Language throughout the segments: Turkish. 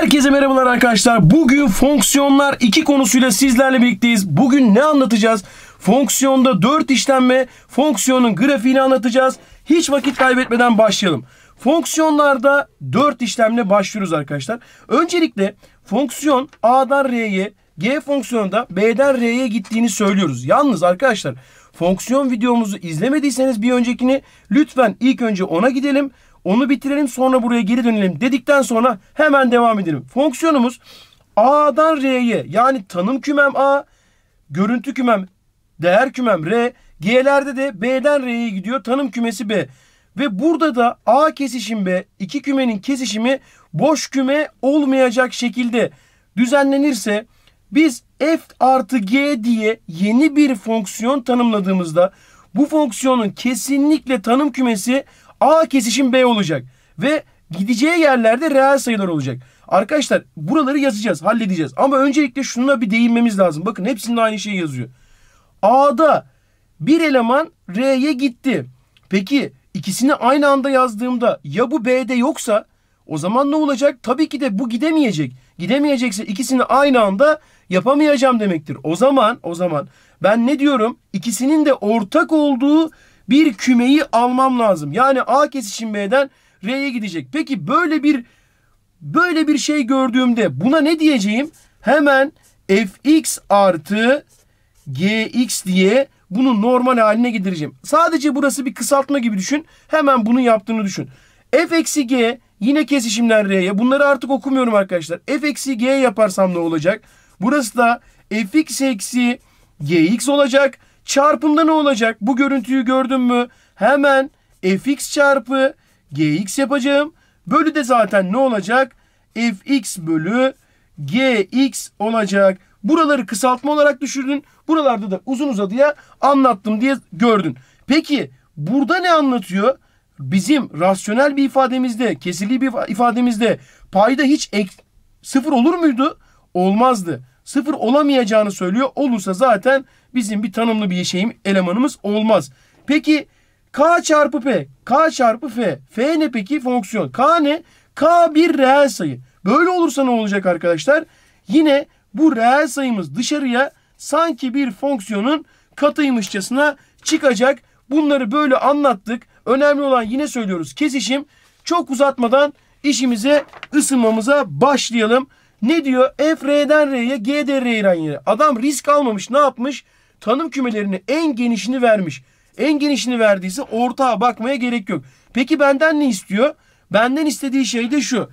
Herkese merhabalar arkadaşlar. Bugün fonksiyonlar 2 konusuyla sizlerle birlikteyiz. Bugün ne anlatacağız? Fonksiyonda 4 işlenme, fonksiyonun grafiğini anlatacağız. Hiç vakit kaybetmeden başlayalım. Fonksiyonlarda 4 işlemle başlıyoruz arkadaşlar. Öncelikle fonksiyon A'dan R'ye, G fonksiyonunda B'den R'ye gittiğini söylüyoruz. Yalnız arkadaşlar fonksiyon videomuzu izlemediyseniz bir öncekini lütfen ilk önce ona gidelim. Onu bitirelim sonra buraya geri dönelim dedikten sonra hemen devam edelim. Fonksiyonumuz A'dan R'ye yani tanım kümem A, görüntü kümem, değer kümem R, G'lerde de B'den R'ye gidiyor tanım kümesi B. Ve burada da A kesişim B, iki kümenin kesişimi boş küme olmayacak şekilde düzenlenirse biz f artı g diye yeni bir fonksiyon tanımladığımızda bu fonksiyonun kesinlikle tanım kümesi A kesişim B olacak. Ve gideceği yerlerde reel sayılar olacak. Arkadaşlar buraları yazacağız, halledeceğiz. Ama öncelikle şuna bir değinmemiz lazım. Bakın hepsinde aynı şey yazıyor. A'da bir eleman R'ye gitti. Peki ikisini aynı anda yazdığımda ya bu B'de yoksa o zaman ne olacak? Tabii ki de bu gidemeyecek. Gidemeyecekse ikisini aynı anda yapamayacağım demektir. O zaman o zaman ben ne diyorum? İkisinin de ortak olduğu bir kümeyi almam lazım. Yani A kesişim B'den R'ye gidecek. Peki böyle bir böyle bir şey gördüğümde buna ne diyeceğim? Hemen fx artı gx diye bunu normal haline getireceğim. Sadece burası bir kısaltma gibi düşün. Hemen bunu yaptığını düşün. f eksi g yine kesişimler r'ye. Bunları artık okumuyorum arkadaşlar. f eksi g yaparsam ne olacak? Burası da fx eksi gx olacak. Çarpımda ne olacak? Bu görüntüyü gördün mü? Hemen fx çarpı gx yapacağım. Bölü de zaten ne olacak? fx bölü gx olacak. Buraları kısaltma olarak düşürdün. Buralarda da uzun uzadıya anlattım diye gördün. Peki burada ne anlatıyor? Bizim rasyonel bir ifademizde, kesirli bir ifademizde payda hiç ek, sıfır olur muydu? Olmazdı sıfır olamayacağını söylüyor. Olursa zaten bizim bir tanımlı bir şeyim elemanımız olmaz. Peki K çarpı P, K çarpı F. F ne peki? Fonksiyon. K ne? K bir reel sayı. Böyle olursa ne olacak arkadaşlar? Yine bu reel sayımız dışarıya sanki bir fonksiyonun katıymışçasına çıkacak. Bunları böyle anlattık. Önemli olan yine söylüyoruz kesişim. Çok uzatmadan işimize ısınmamıza başlayalım. Ne diyor? F R'den R'ye, G de R'den yere. Adam risk almamış. Ne yapmış? Tanım kümelerini en genişini vermiş. En genişini verdiyse ortağa bakmaya gerek yok. Peki benden ne istiyor? Benden istediği şey de şu.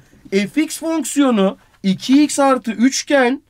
fx fonksiyonu 2x artı 3 iken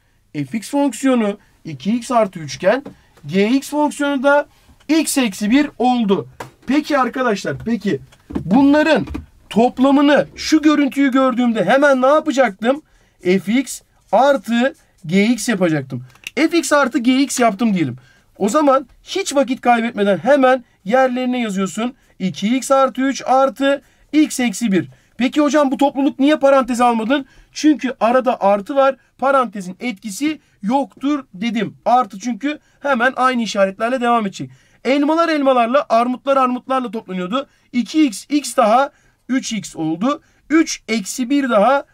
fx fonksiyonu 2x artı 3 iken gx fonksiyonu da x eksi 1 oldu. Peki arkadaşlar peki bunların toplamını şu görüntüyü gördüğümde hemen ne yapacaktım? fx artı gx yapacaktım. fx artı gx yaptım diyelim. O zaman hiç vakit kaybetmeden hemen yerlerine yazıyorsun. 2x artı 3 artı x eksi 1. Peki hocam bu topluluk niye parantez almadın? Çünkü arada artı var. Parantezin etkisi yoktur dedim. Artı çünkü hemen aynı işaretlerle devam edecek. Elmalar elmalarla, armutlar armutlarla toplanıyordu. 2x, x daha 3x oldu. 3 eksi 1 daha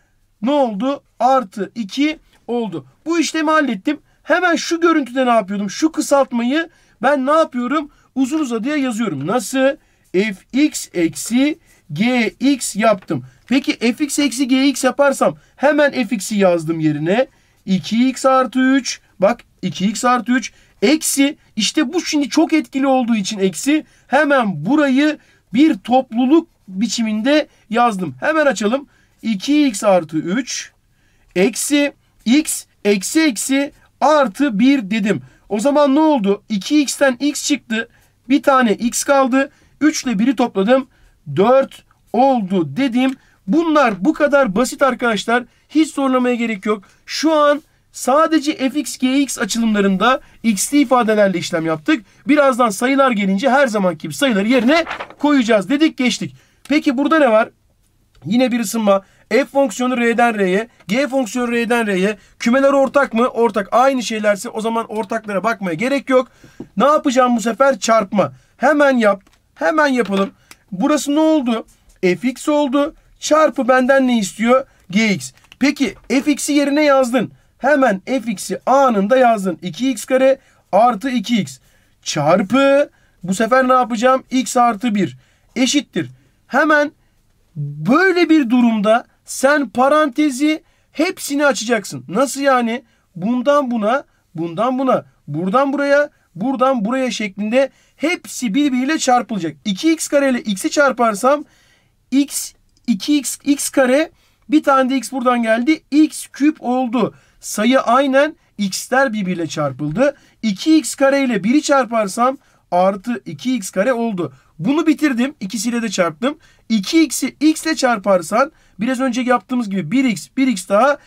ne oldu? Artı 2 oldu. Bu işlemi hallettim. Hemen şu görüntüde ne yapıyordum? Şu kısaltmayı ben ne yapıyorum? Uzun uzadıya yazıyorum. Nasıl? fx eksi gx yaptım. Peki fx eksi gx yaparsam hemen fx'i yazdım yerine. 2x artı 3. Bak 2x artı 3. Eksi işte bu şimdi çok etkili olduğu için eksi hemen burayı bir topluluk biçiminde yazdım. Hemen açalım. 2x artı 3 eksi x eksi eksi artı 1 dedim. O zaman ne oldu? 2x'ten x çıktı. Bir tane x kaldı. 3 ile 1'i topladım. 4 oldu dedim. Bunlar bu kadar basit arkadaşlar. Hiç zorlamaya gerek yok. Şu an sadece fx, gx açılımlarında x'li ifadelerle işlem yaptık. Birazdan sayılar gelince her zamanki gibi sayıları yerine koyacağız dedik geçtik. Peki burada ne var? Yine bir ısınma. F fonksiyonu R'den R'ye, G fonksiyonu R'den R'ye. Kümeler ortak mı? Ortak. Aynı şeylerse o zaman ortaklara bakmaya gerek yok. Ne yapacağım bu sefer? Çarpma. Hemen yap. Hemen yapalım. Burası ne oldu? Fx oldu. Çarpı benden ne istiyor? Gx. Peki fx'i yerine yazdın. Hemen fx'i anında yazdın. 2x kare artı 2x çarpı bu sefer ne yapacağım? x artı 1 eşittir. Hemen böyle bir durumda sen parantezi hepsini açacaksın. Nasıl yani? Bundan buna, bundan buna, buradan buraya, buradan buraya şeklinde hepsi birbiriyle çarpılacak. 2x kare ile x'i çarparsam x 2x x kare bir tane de x buradan geldi. x küp oldu. Sayı aynen x'ler birbiriyle çarpıldı. 2x kare ile 1'i çarparsam artı 2x kare oldu. Bunu bitirdim. İkisiyle de çarptım. 2x'i x ile çarparsan biraz önce yaptığımız gibi 1x 1x daha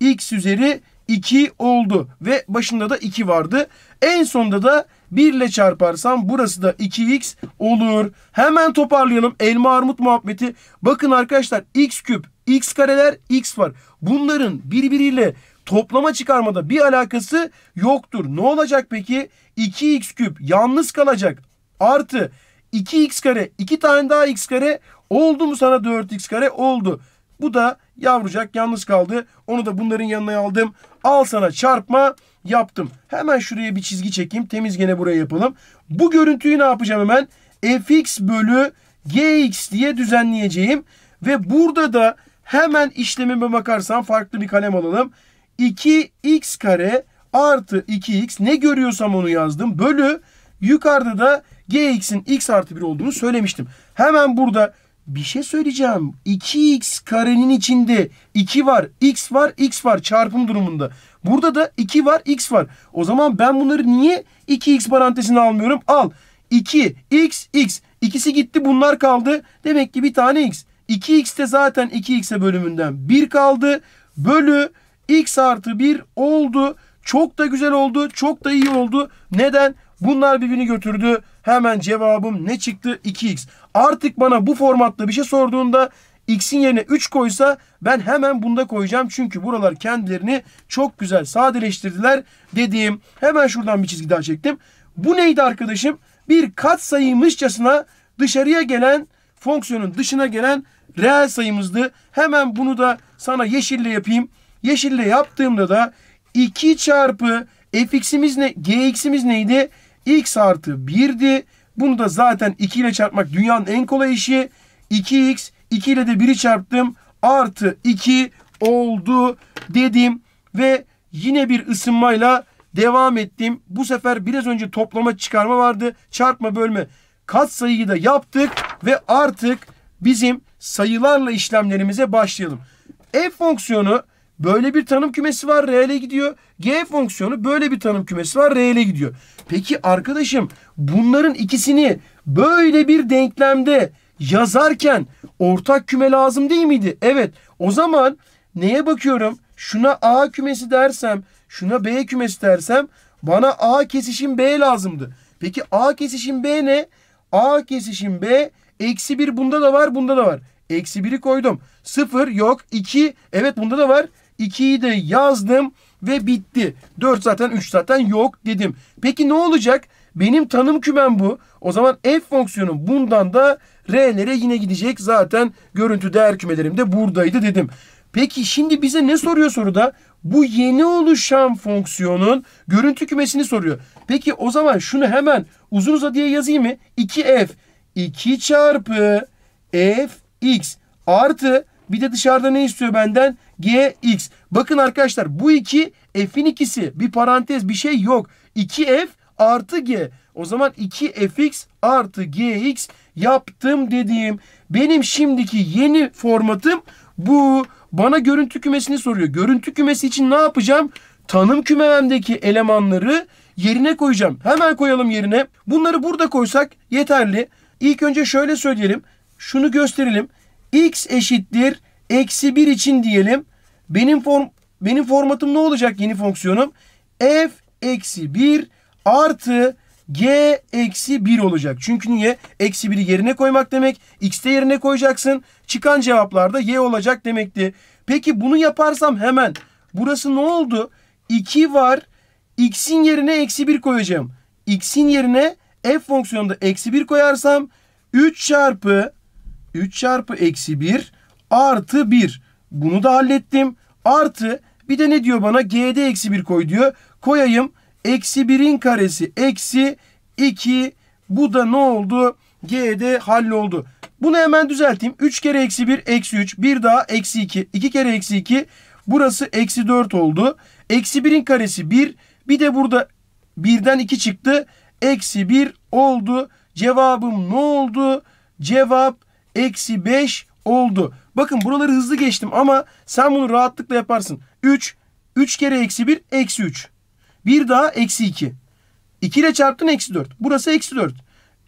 x üzeri 2 oldu. Ve başında da 2 vardı. En sonda da 1 ile çarparsam burası da 2x olur. Hemen toparlayalım elma armut muhabbeti. Bakın arkadaşlar x küp, x kareler, x var. Bunların birbiriyle toplama çıkarmada bir alakası yoktur. Ne olacak peki? 2x küp yalnız kalacak. Artı 2x kare, 2 tane daha x kare Oldu mu sana 4x kare? Oldu. Bu da yavrucak yalnız kaldı. Onu da bunların yanına aldım. Al sana çarpma yaptım. Hemen şuraya bir çizgi çekeyim. Temiz gene buraya yapalım. Bu görüntüyü ne yapacağım hemen? fx bölü gx diye düzenleyeceğim. Ve burada da hemen işlemime bakarsam farklı bir kalem alalım. 2x kare artı 2x ne görüyorsam onu yazdım. Bölü yukarıda da gx'in x artı 1 olduğunu söylemiştim. Hemen burada bir şey söyleyeceğim. 2x karenin içinde 2 var, x var, x var çarpım durumunda. Burada da 2 var, x var. O zaman ben bunları niye 2x parantezine almıyorum? Al. 2, x, x. İkisi gitti bunlar kaldı. Demek ki bir tane x. 2x de zaten 2x'e bölümünden 1 kaldı. Bölü x artı 1 oldu. Çok da güzel oldu. Çok da iyi oldu. Neden? Bunlar birbirini götürdü. Hemen cevabım ne çıktı? 2x. Artık bana bu formatta bir şey sorduğunda X'in yerine 3 koysa ben hemen bunda koyacağım. Çünkü buralar kendilerini çok güzel sadeleştirdiler dediğim. Hemen şuradan bir çizgi daha çektim. Bu neydi arkadaşım? Bir kat sayıymışçasına dışarıya gelen fonksiyonun dışına gelen reel sayımızdı. Hemen bunu da sana yeşille yapayım. Yeşille yaptığımda da 2 çarpı fx'imiz ne? gx'imiz neydi? x artı 1'di. Bunu da zaten 2 ile çarpmak dünyanın en kolay işi. 2x 2 ile de 1'i çarptım. Artı 2 oldu dedim. Ve yine bir ısınmayla devam ettim. Bu sefer biraz önce toplama çıkarma vardı. Çarpma bölme kat sayıyı da yaptık. Ve artık bizim sayılarla işlemlerimize başlayalım. F fonksiyonu Böyle bir tanım kümesi var reale gidiyor. G fonksiyonu böyle bir tanım kümesi var reale gidiyor. Peki arkadaşım bunların ikisini böyle bir denklemde yazarken ortak küme lazım değil miydi? Evet. O zaman neye bakıyorum? Şuna A kümesi dersem, şuna B kümesi dersem bana A kesişim B lazımdı. Peki A kesişim B ne? A kesişim B eksi 1 bunda da var bunda da var. Eksi 1'i koydum. 0 yok. 2 evet bunda da var. 2'yi de yazdım ve bitti. 4 zaten 3 zaten yok dedim. Peki ne olacak? Benim tanım kümem bu. O zaman f fonksiyonu bundan da r'lere yine gidecek. Zaten görüntü değer kümelerim de buradaydı dedim. Peki şimdi bize ne soruyor soruda? Bu yeni oluşan fonksiyonun görüntü kümesini soruyor. Peki o zaman şunu hemen uzun uzadıya yazayım mı? 2f 2 çarpı f x artı bir de dışarıda ne istiyor benden? Gx. Bakın arkadaşlar bu iki f'in ikisi. Bir parantez bir şey yok. 2f artı g. O zaman 2fx artı gx yaptım dediğim benim şimdiki yeni formatım bu. Bana görüntü kümesini soruyor. Görüntü kümesi için ne yapacağım? Tanım kümemdeki elemanları yerine koyacağım. Hemen koyalım yerine. Bunları burada koysak yeterli. İlk önce şöyle söyleyelim. Şunu gösterelim x eşittir eksi 1 için diyelim. Benim form benim formatım ne olacak yeni fonksiyonum? f eksi 1 artı g eksi 1 olacak. Çünkü niye? Eksi 1'i yerine koymak demek. x'te yerine koyacaksın. Çıkan cevaplarda y olacak demekti. Peki bunu yaparsam hemen burası ne oldu? 2 var. x'in yerine eksi 1 koyacağım. x'in yerine f fonksiyonunda eksi 1 koyarsam 3 çarpı 3 çarpı eksi 1 artı 1. Bunu da hallettim. Artı bir de ne diyor bana? G'de eksi 1 koy diyor. Koyayım. Eksi 1'in karesi eksi 2. Bu da ne oldu? G'de halloldu. Bunu hemen düzelteyim. 3 kere eksi 1 eksi 3. Bir daha eksi 2. 2 kere eksi 2. Burası eksi 4 oldu. Eksi 1'in karesi 1. Bir de burada 1'den 2 çıktı. Eksi 1 oldu. Cevabım ne oldu? Cevap eksi 5 oldu. Bakın buraları hızlı geçtim ama sen bunu rahatlıkla yaparsın. 3, 3 kere eksi 1, eksi 3. Bir daha eksi 2. 2 ile çarptın eksi 4. Burası eksi 4.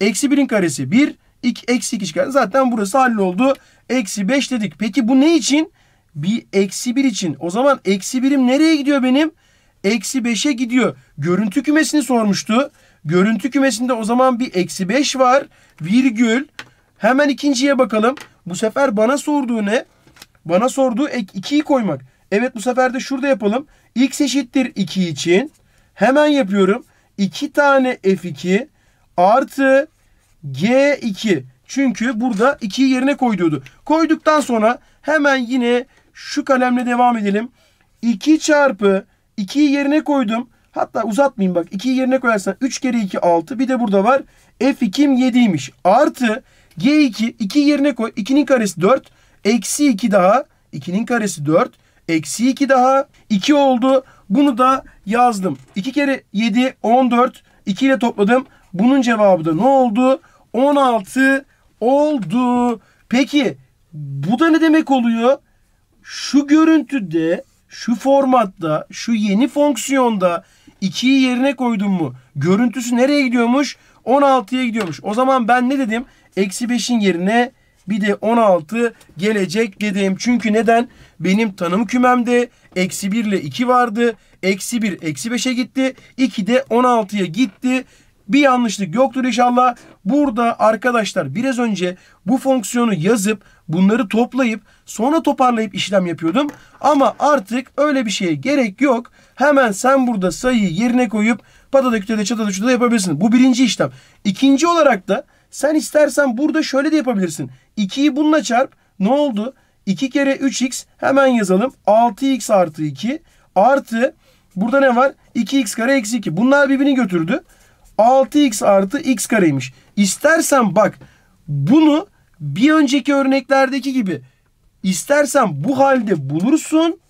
Eksi 1'in karesi 1, 2, eksi 2 çıkar. Zaten burası halloldu. Eksi 5 dedik. Peki bu ne için? Bir eksi 1 için. O zaman eksi 1'im nereye gidiyor benim? Eksi 5'e gidiyor. Görüntü kümesini sormuştu. Görüntü kümesinde o zaman bir eksi 5 var. Virgül Hemen ikinciye bakalım. Bu sefer bana sorduğu ne? Bana sorduğu 2'yi koymak. Evet bu sefer de şurada yapalım. X eşittir 2 için. Hemen yapıyorum. 2 tane F2 artı G2. Çünkü burada 2'yi yerine koyduğudu. Koyduktan sonra hemen yine şu kalemle devam edelim. 2 çarpı 2'yi yerine koydum. Hatta uzatmayayım bak. 2'yi yerine koyarsan 3 kere 2 6. Bir de burada var. F2'm 7'ymiş. Artı G2 2 yerine koy. 2'nin karesi 4. Eksi 2 daha. 2'nin karesi 4. Eksi 2 daha. 2 oldu. Bunu da yazdım. 2 kere 7 14. 2 ile topladım. Bunun cevabı da ne oldu? 16 oldu. Peki bu da ne demek oluyor? Şu görüntüde, şu formatta, şu yeni fonksiyonda 2'yi yerine koydum mu? Görüntüsü nereye gidiyormuş? 16'ya gidiyormuş. O zaman ben ne dedim? Eksi 5'in yerine bir de 16 gelecek dedim. Çünkü neden? Benim tanım kümemde eksi 1 ile 2 vardı. Eksi 1 eksi 5'e gitti. 2 de 16'ya gitti. Bir yanlışlık yoktur inşallah. Burada arkadaşlar biraz önce bu fonksiyonu yazıp bunları toplayıp sonra toparlayıp işlem yapıyordum. Ama artık öyle bir şeye gerek yok. Hemen sen burada sayıyı yerine koyup patada kütede çatada çutada yapabilirsin. Bu birinci işlem. İkinci olarak da sen istersen burada şöyle de yapabilirsin. 2'yi bununla çarp. Ne oldu? 2 kere 3x hemen yazalım. 6x artı 2 artı burada ne var? 2x kare eksi 2. Bunlar birbirini götürdü. 6x artı x kareymiş. İstersen bak bunu bir önceki örneklerdeki gibi istersen bu halde bulursun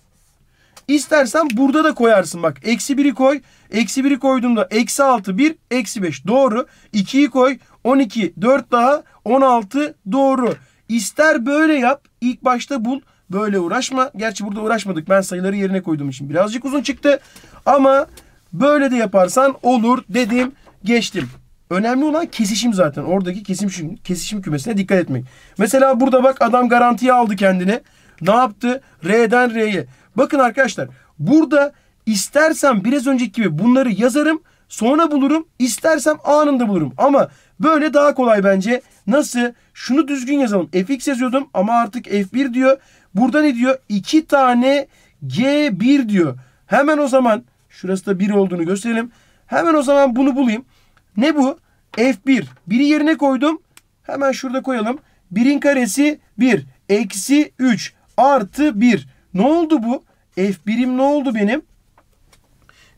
İstersen burada da koyarsın bak. Eksi 1'i koy. Eksi 1'i koyduğumda eksi 6 1 eksi 5 doğru. 2'yi koy 12 4 daha 16 doğru. İster böyle yap ilk başta bul böyle uğraşma. Gerçi burada uğraşmadık ben sayıları yerine koyduğum için birazcık uzun çıktı. Ama böyle de yaparsan olur dedim geçtim. Önemli olan kesişim zaten. Oradaki kesim kesişim kümesine dikkat etmek. Mesela burada bak adam garantiye aldı kendini. Ne yaptı? R'den R'ye. Bakın arkadaşlar burada istersem biraz önceki gibi bunları yazarım. Sonra bulurum. İstersem anında bulurum. Ama böyle daha kolay bence. Nasıl? Şunu düzgün yazalım. fx yazıyordum ama artık f1 diyor. Burada ne diyor? 2 tane g1 diyor. Hemen o zaman şurası da 1 olduğunu gösterelim. Hemen o zaman bunu bulayım. Ne bu? f1. 1'i yerine koydum. Hemen şurada koyalım. 1'in karesi 1. Eksi 3 artı 1. Ne oldu bu? F birim ne oldu benim?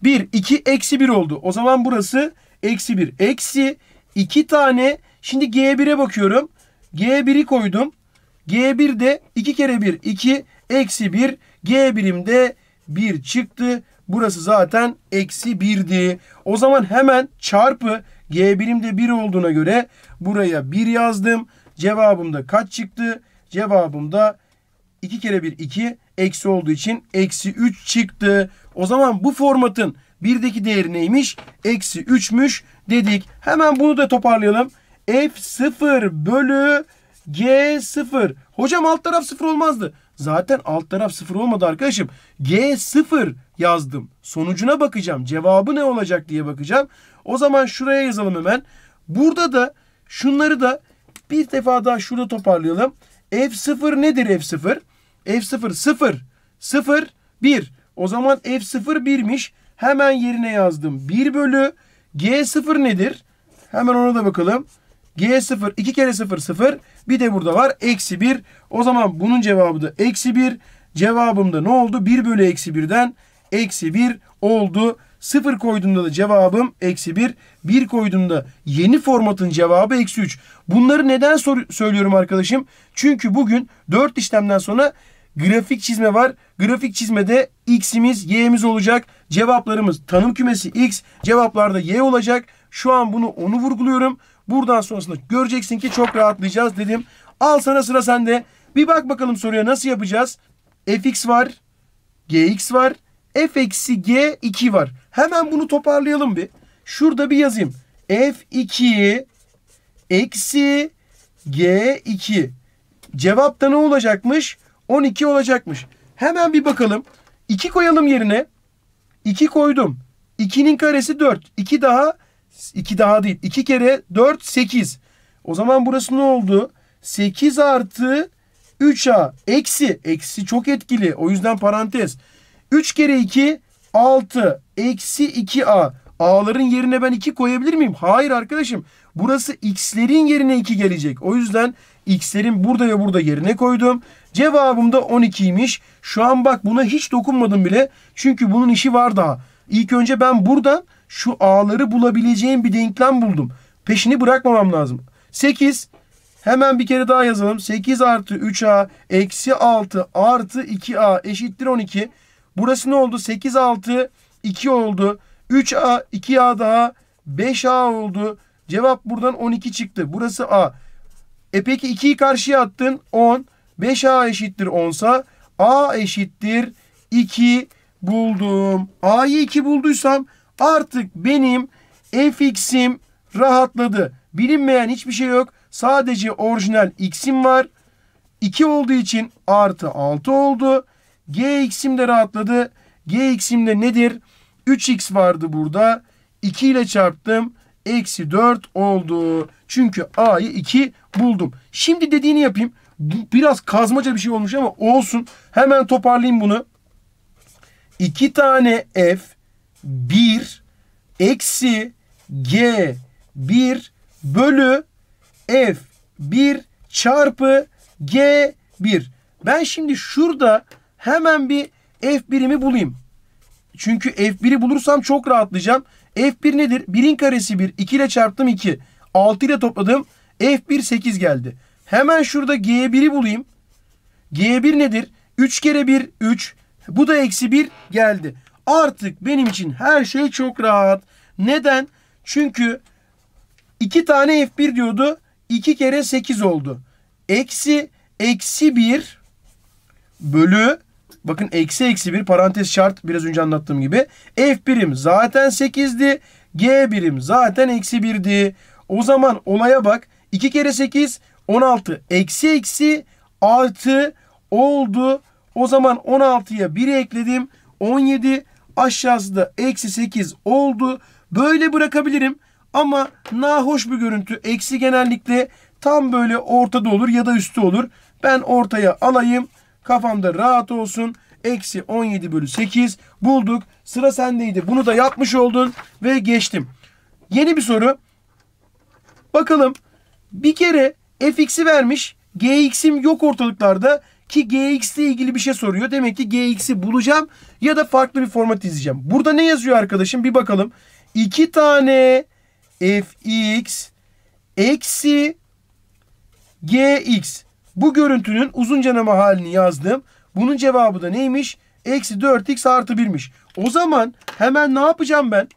1, 2, eksi 1 oldu. O zaman burası eksi 1. Eksi 2 tane. Şimdi G1'e bakıyorum. G1'i koydum. G1 de 2 kere 1, 2. Eksi 1. G birimde 1 çıktı. Burası zaten eksi 1'di. O zaman hemen çarpı G birimde 1 olduğuna göre buraya 1 yazdım. Cevabımda kaç çıktı? Cevabım Cevabımda 2 kere 1 2 eksi olduğu için eksi 3 çıktı. O zaman bu formatın 1'deki değeri neymiş? Eksi 3'müş dedik. Hemen bunu da toparlayalım. F0 bölü G0. Hocam alt taraf 0 olmazdı. Zaten alt taraf 0 olmadı arkadaşım. G0 yazdım. Sonucuna bakacağım. Cevabı ne olacak diye bakacağım. O zaman şuraya yazalım hemen. Burada da şunları da bir defa daha şurada toparlayalım. F0 nedir F0? F0 0 0 1. O zaman F0 1'miş. Hemen yerine yazdım. 1 bölü G0 nedir? Hemen ona da bakalım. G0 2 kere 0 0. Bir de burada var. Eksi 1. O zaman bunun cevabı da eksi 1. Cevabım da ne oldu? 1 bölü eksi 1'den eksi 1 oldu. Sıfır koyduğumda da cevabım eksi bir. Bir koyduğumda yeni formatın cevabı eksi üç. Bunları neden söylüyorum arkadaşım? Çünkü bugün dört işlemden sonra grafik çizme var. Grafik çizmede x'imiz y'imiz olacak. Cevaplarımız tanım kümesi x. Cevaplarda y olacak. Şu an bunu onu vurguluyorum. Buradan sonrasında göreceksin ki çok rahatlayacağız dedim. Al sana sıra sende. Bir bak bakalım soruya nasıl yapacağız. fx var. gx var f eksi g 2 var. Hemen bunu toparlayalım bir. Şurada bir yazayım. f2 eksi g2. Cevapta ne olacakmış? 12 olacakmış. Hemen bir bakalım. 2 koyalım yerine. 2 koydum. 2'nin karesi 4. 2 daha 2 daha değil. 2 kere 4 8. O zaman burası ne oldu? 8 artı 3a eksi. Eksi çok etkili. O yüzden parantez. 3 kere 2 6 eksi 2a. A'ların yerine ben 2 koyabilir miyim? Hayır arkadaşım. Burası x'lerin yerine 2 gelecek. O yüzden x'lerin burada ve burada yerine koydum. Cevabım da 12'ymiş. Şu an bak buna hiç dokunmadım bile. Çünkü bunun işi var daha. İlk önce ben buradan şu a'ları bulabileceğim bir denklem buldum. Peşini bırakmamam lazım. 8 Hemen bir kere daha yazalım. 8 artı 3a eksi 6 artı 2a eşittir 12. Burası ne oldu? 8 6 2 oldu. 3A 2A daha 5A oldu. Cevap buradan 12 çıktı. Burası A. E peki 2'yi karşıya attın 10. 5A eşittir 10 sa A eşittir 2 buldum. A'yı 2 bulduysam artık benim fx'im rahatladı. Bilinmeyen hiçbir şey yok. Sadece orijinal x'im var. 2 olduğu için artı 6 oldu. Gx'im de rahatladı. Gx'im de nedir? 3x vardı burada. 2 ile çarptım. Eksi 4 oldu. Çünkü a'yı 2 buldum. Şimdi dediğini yapayım. Biraz kazmaca bir şey olmuş ama olsun. Hemen toparlayayım bunu. 2 tane f 1 eksi g 1 bölü f 1 çarpı g 1. Ben şimdi şurada hemen bir f birimi bulayım. Çünkü F1'i bulursam çok rahatlayacağım. F1 nedir? 1'in karesi 1. 2 ile çarptım 2. 6 ile topladım. F1 8 geldi. Hemen şurada G1'i bulayım. G1 nedir? 3 kere 1 3. Bu da eksi 1 geldi. Artık benim için her şey çok rahat. Neden? Çünkü 2 tane F1 diyordu. 2 kere 8 oldu. Eksi eksi 1 bölü Bakın eksi eksi bir parantez şart biraz önce anlattığım gibi. F birim zaten 8'di. G birim zaten eksi 1'di. O zaman olaya bak. 2 kere 8 16. Eksi eksi artı oldu. O zaman 16'ya 1'i ekledim. 17 aşağısı da eksi 8 oldu. Böyle bırakabilirim. Ama nahoş bir görüntü. Eksi genellikle tam böyle ortada olur ya da üstü olur. Ben ortaya alayım. Kafamda rahat olsun. Eksi 17 bölü 8 bulduk. Sıra sendeydi. Bunu da yapmış oldun ve geçtim. Yeni bir soru. Bakalım bir kere fx'i vermiş. gx'im yok ortalıklarda ki gx ile ilgili bir şey soruyor. Demek ki gx'i bulacağım ya da farklı bir format izleyeceğim. Burada ne yazıyor arkadaşım bir bakalım. İki tane fx eksi gx. Bu görüntünün uzuncanama halini yazdım. Bunun cevabı da neymiş? Eksi 4x artı 1'miş. O zaman hemen ne yapacağım ben?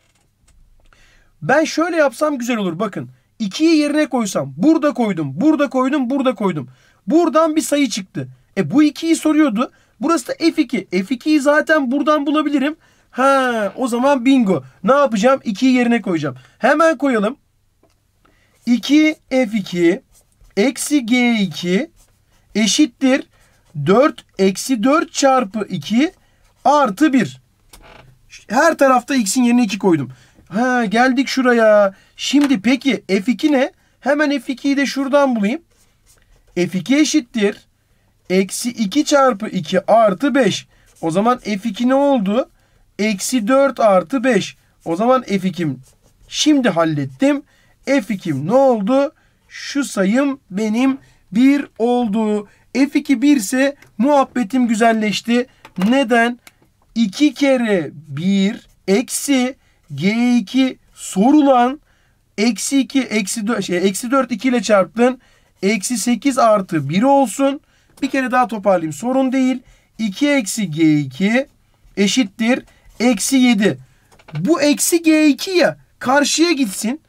Ben şöyle yapsam güzel olur. Bakın 2'yi yerine koysam. Burada koydum, burada koydum, burada koydum. Buradan bir sayı çıktı. E bu 2'yi soruyordu. Burası da F2. F2'yi zaten buradan bulabilirim. Ha, o zaman bingo. Ne yapacağım? 2'yi yerine koyacağım. Hemen koyalım. 2 F2 eksi G2 eşittir 4 eksi 4 çarpı 2 artı 1. Her tarafta x'in yerine 2 koydum. Ha geldik şuraya. Şimdi peki f2 ne? Hemen f2'yi de şuradan bulayım. f2 eşittir. Eksi 2 çarpı 2 artı 5. O zaman f2 ne oldu? Eksi 4 artı 5. O zaman f2'm şimdi hallettim. f2'm ne oldu? Şu sayım benim 1 oldu. F2 1 ise muhabbetim güzelleşti. Neden? 2 kere 1 eksi G2 sorulan eksi 2 eksi 4 şey eksi 4 2 ile çarptın. Eksi 8 artı 1 olsun. Bir kere daha toparlayayım. Sorun değil. 2 eksi G2 eşittir. Eksi 7. Bu eksi G2 ya karşıya gitsin.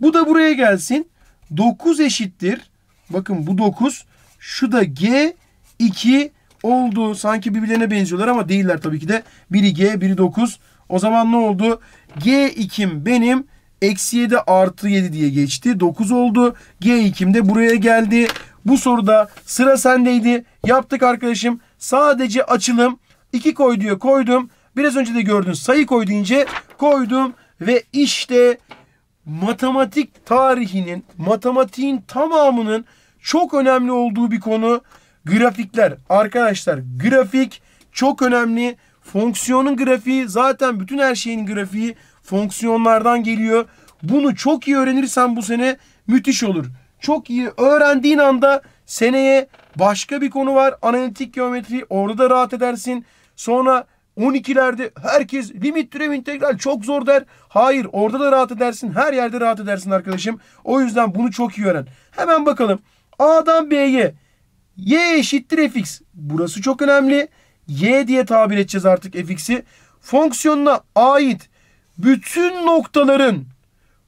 Bu da buraya gelsin. 9 eşittir. Bakın bu 9. Şu da G 2 oldu. Sanki birbirlerine benziyorlar ama değiller tabii ki de. Biri G, biri 9. O zaman ne oldu? G2'm benim eksi 7 artı 7 diye geçti. 9 oldu. G2'm de buraya geldi. Bu soruda sıra sendeydi. Yaptık arkadaşım. Sadece açılım. 2 koy diyor koydum. Biraz önce de gördün sayı koy deyince koydum. Ve işte matematik tarihinin, matematiğin tamamının çok önemli olduğu bir konu grafikler. Arkadaşlar grafik çok önemli. Fonksiyonun grafiği zaten bütün her şeyin grafiği fonksiyonlardan geliyor. Bunu çok iyi öğrenirsen bu sene müthiş olur. Çok iyi öğrendiğin anda seneye başka bir konu var. Analitik geometri orada da rahat edersin. Sonra 12'lerde herkes limit türev integral çok zor der. Hayır orada da rahat edersin. Her yerde rahat edersin arkadaşım. O yüzden bunu çok iyi öğren. Hemen bakalım. A'dan B'ye y eşittir fx. Burası çok önemli. y diye tabir edeceğiz artık fx'i. Fonksiyonuna ait bütün noktaların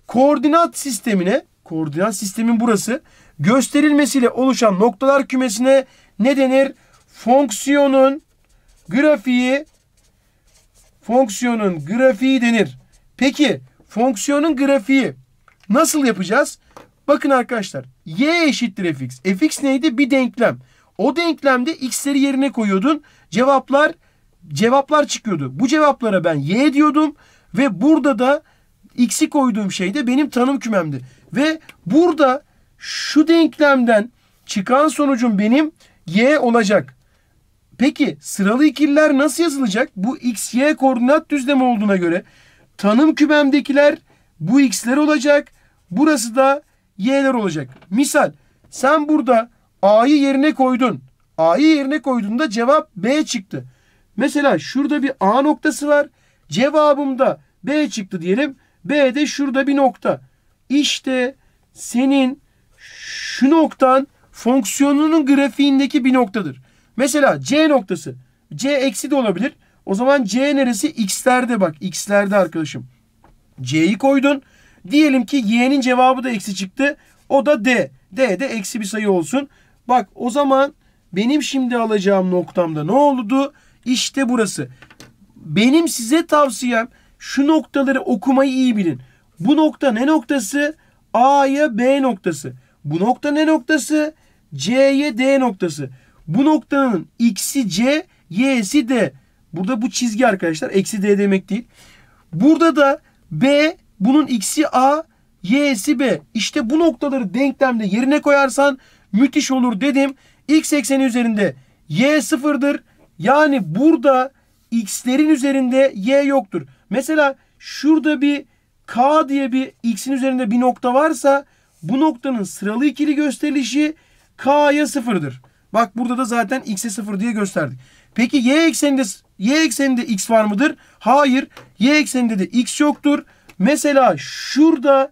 koordinat sistemine koordinat sistemin burası gösterilmesiyle oluşan noktalar kümesine ne denir? Fonksiyonun grafiği fonksiyonun grafiği denir. Peki fonksiyonun grafiği nasıl yapacağız? Bakın arkadaşlar y eşittir fx. fx neydi? Bir denklem. O denklemde x'leri yerine koyuyordun. Cevaplar cevaplar çıkıyordu. Bu cevaplara ben y diyordum ve burada da x'i koyduğum şey de benim tanım kümemdi. Ve burada şu denklemden çıkan sonucum benim y olacak. Peki sıralı ikililer nasıl yazılacak? Bu x, y koordinat düzlemi olduğuna göre tanım kümemdekiler bu x'ler olacak. Burası da y'ler olacak. Misal sen burada a'yı yerine koydun. A'yı yerine koyduğunda cevap B çıktı. Mesela şurada bir A noktası var. Cevabımda B çıktı diyelim. B de şurada bir nokta. İşte senin şu noktan fonksiyonunun grafiğindeki bir noktadır. Mesela C noktası. C eksi de olabilir. O zaman C neresi? X'lerde bak. X'lerde arkadaşım. C'yi koydun. Diyelim ki y'nin cevabı da eksi çıktı. O da d. d de eksi bir sayı olsun. Bak o zaman benim şimdi alacağım noktamda ne oldu? İşte burası. Benim size tavsiyem şu noktaları okumayı iyi bilin. Bu nokta ne noktası? A'ya B noktası. Bu nokta ne noktası? C'ye D noktası. Bu noktanın x'i C, y'si D. Burada bu çizgi arkadaşlar. Eksi D demek değil. Burada da B bunun x'i a, y'si b. İşte bu noktaları denklemde yerine koyarsan müthiş olur dedim. X ekseni üzerinde y sıfırdır. Yani burada x'lerin üzerinde y yoktur. Mesela şurada bir k diye bir x'in üzerinde bir nokta varsa bu noktanın sıralı ikili gösterilişi k'ya sıfırdır. Bak burada da zaten x'e sıfır diye gösterdik. Peki y ekseninde y ekseninde x var mıdır? Hayır. Y ekseninde de x yoktur. Mesela şurada